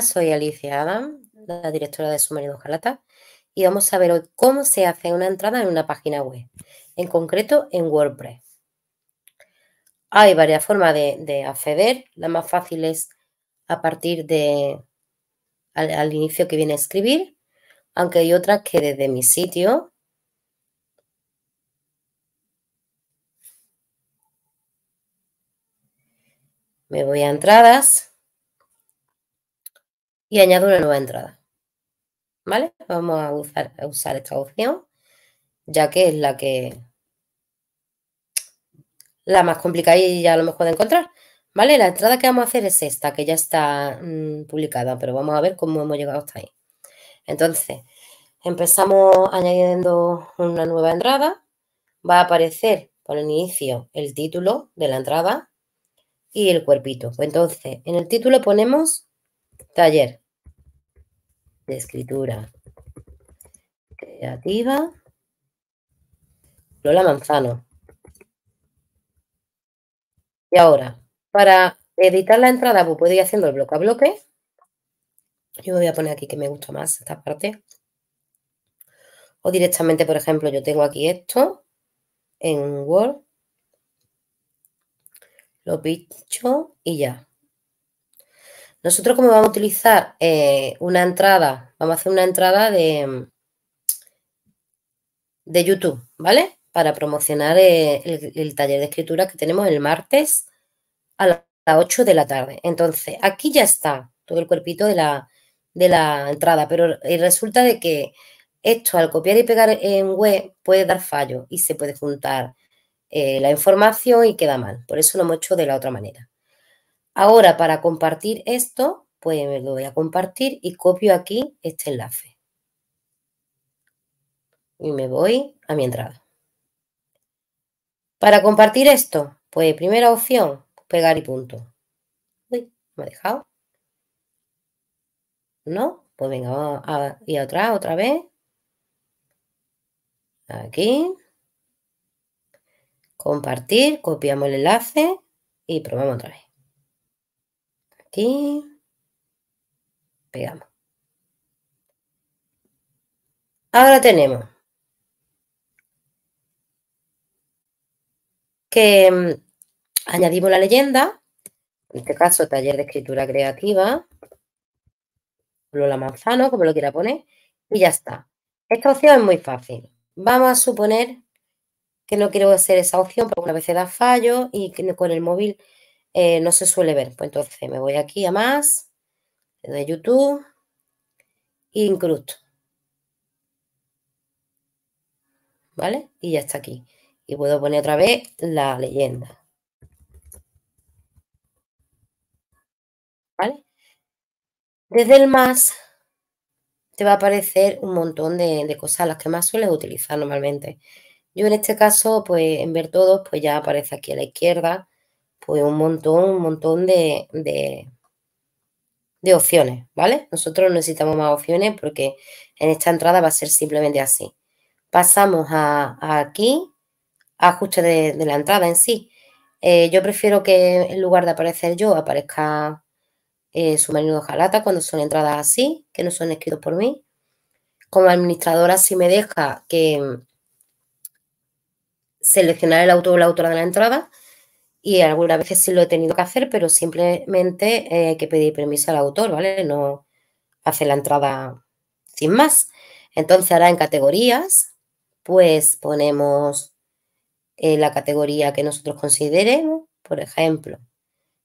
Soy Alicia Adam, la directora de marido Jalata, y vamos a ver hoy cómo se hace una entrada en una página web, en concreto en WordPress. Hay varias formas de, acceder, la más fácil es a partir de inicio que viene a escribir, aunque hay otras que desde mi sitio me voy a entradas y añado una nueva entrada. ¿Vale? Vamos a usar, esta opción, ya que es la que la más complicada y ya lo mejor de encontrar. ¿Vale? La entrada que vamos a hacer es esta, que ya está mm, publicada, pero vamos a ver cómo hemos llegado hasta ahí. Entonces, empezamos añadiendo una nueva entrada. Va a aparecer por el inicio el título de la entrada y el cuerpito. Entonces, en el título ponemos taller de escritura creativa. Lola Manzano. Y ahora, para editar la entrada, pues puedo ir haciendo el bloque a bloque. Yo voy a poner aquí que me gusta más esta parte. O directamente, por ejemplo, yo tengo aquí esto en Word. Lo picho y ya. Nosotros como vamos a utilizar eh, una entrada, vamos a hacer una entrada de, de YouTube, ¿vale? Para promocionar eh, el, taller de escritura que tenemos el martes a las 8 de la tarde. Entonces, aquí ya está todo el cuerpito de la, de la entrada, pero eh, resulta de que esto al copiar y pegar en web puede dar fallo y se puede juntar la información y queda mal. Por eso lo hemos hecho de la otra manera. Ahora para compartir esto, pues me lo voy a compartir y copio aquí este enlace. Y me voy a mi entrada. Para compartir esto, pues primera opción, pegar y punto. Uy, me ha dejado. ¿No? Pues venga, vamos a ir otra, otra vez. Aquí. Compartir, copiamos el enlace y probamos otra vez aquí. Pegamos. Ahora tenemos que mm, añadimos la leyenda, en este caso taller de escritura creativa, Lola Manzano, como lo quiera poner, y ya está. Esta opción es muy fácil. Vamos a suponer que no quiero hacer esa opción porque una vez da fallo y con el móvil eh, no se suele ver. Pues entonces me voy aquí a más, De YouTube y incrusto. ¿Vale? Y ya está aquí. Y puedo poner otra vez la leyenda. ¿Vale? Desde el más te va a aparecer un montón de, de, cosas las que más sueles utilizar normalmente. Yo en este caso, pues en ver todos, pues ya aparece aquí a la izquierda pues un montón, un montón de, opciones, ¿vale? Nosotros necesitamos más opciones porque en esta entrada va a ser simplemente así. Pasamos a, aquí, ajuste de, la entrada en sí. Eh, yo prefiero que en lugar de aparecer yo, aparezca eh, su de jalata cuando son entradas así, que no son escritos por mí. Como administradora si me deja que seleccionar el autor o la autora de la entrada, y algunas veces sí lo he tenido que hacer, pero simplemente hay eh, que pedir permiso al autor, ¿vale? No hace la entrada sin más. Entonces ahora en categorías, pues ponemos eh, la categoría que nosotros consideremos, por ejemplo,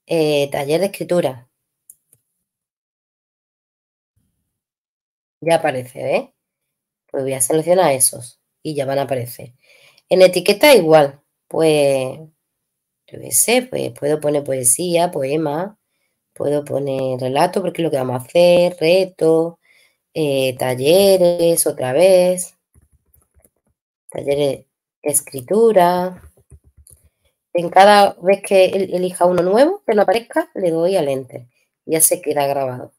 eh, taller de escritura. Ya aparece, ¿eh? Pues voy a seleccionar esos y ya van a aparecer. En etiqueta igual, pues pues puedo poner poesía, poema, puedo poner relato, porque es lo que vamos a hacer, reto, eh, talleres, otra vez, talleres de escritura. En cada vez que elija uno nuevo, que no aparezca, le doy al enter. Ya se queda grabado.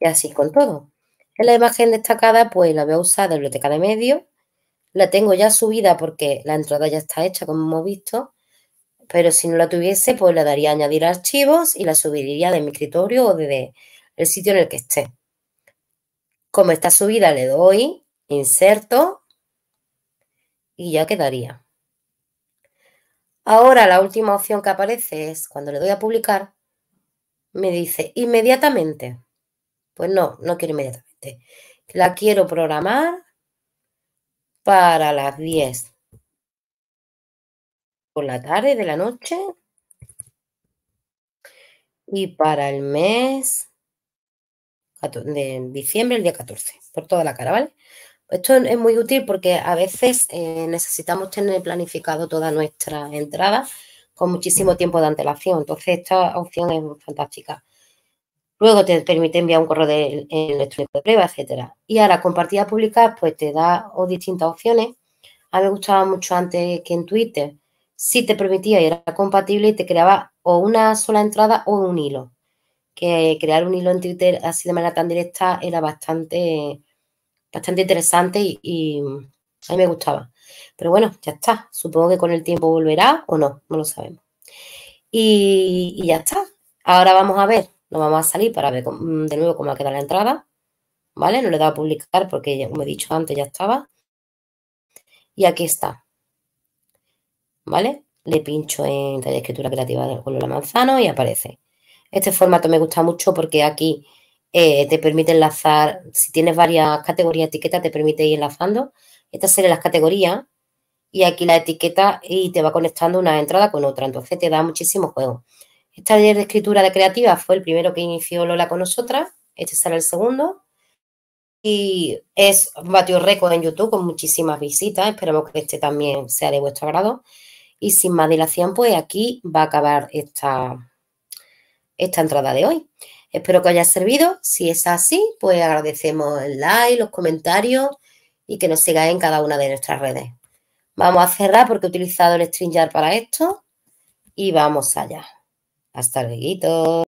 Y así con todo. En la imagen destacada, pues la voy a usar de biblioteca de medio, La tengo ya subida porque la entrada ya está hecha, como hemos visto pero si no la tuviese, pues le daría a añadir archivos y la subiría de mi escritorio o desde el sitio en el que esté. Como está subida, le doy, inserto y ya quedaría. Ahora la última opción que aparece es cuando le doy a publicar, me dice inmediatamente. Pues no, no quiero inmediatamente. La quiero programar para las 10 la tarde de la noche. Y para el mes de diciembre, el día 14, por toda la cara, ¿vale? Pues esto es muy útil porque a veces eh, necesitamos tener planificado toda nuestra entrada con muchísimo tiempo de antelación. Entonces, esta opción es fantástica. Luego te permite enviar un correo de, electrónico de prueba, etcétera. Y ahora, compartida pública, pues te da distintas opciones. A mí me gustaba mucho antes que en Twitter si te permitía y era compatible y te creaba o una sola entrada o un hilo. Que crear un hilo en Twitter así de manera tan directa era bastante, bastante interesante y, a mí me gustaba. Pero bueno, ya está. Supongo que con el tiempo volverá o no, no lo sabemos. Y, ya está. Ahora vamos a ver, nos vamos a salir para ver de nuevo cómo ha quedado la entrada. ¿Vale? No le he dado a publicar porque, como he dicho antes, ya estaba. Y aquí está. ¿vale? Le pincho en taller de escritura creativa de color la manzano y aparece. Este formato me gusta mucho porque aquí eh, te permite enlazar, si tienes varias categorías de etiqueta, te permite ir enlazando. Estas serían las categorías y aquí la etiqueta y te va conectando una entrada con otra. Entonces te da muchísimo juego. Este taller de escritura creativa fue el primero que inició Lola con nosotras. Este será el segundo. Y es batió récord en YouTube con muchísimas visitas. Esperamos que este también sea de vuestro agrado. Y sin más dilación, pues aquí va a acabar esta, esta entrada de hoy. Espero que os haya servido. Si es así, pues agradecemos el like, los comentarios y que nos sigáis en cada una de nuestras redes. Vamos a cerrar porque he utilizado el StreamYard para esto y vamos allá. Hasta luego.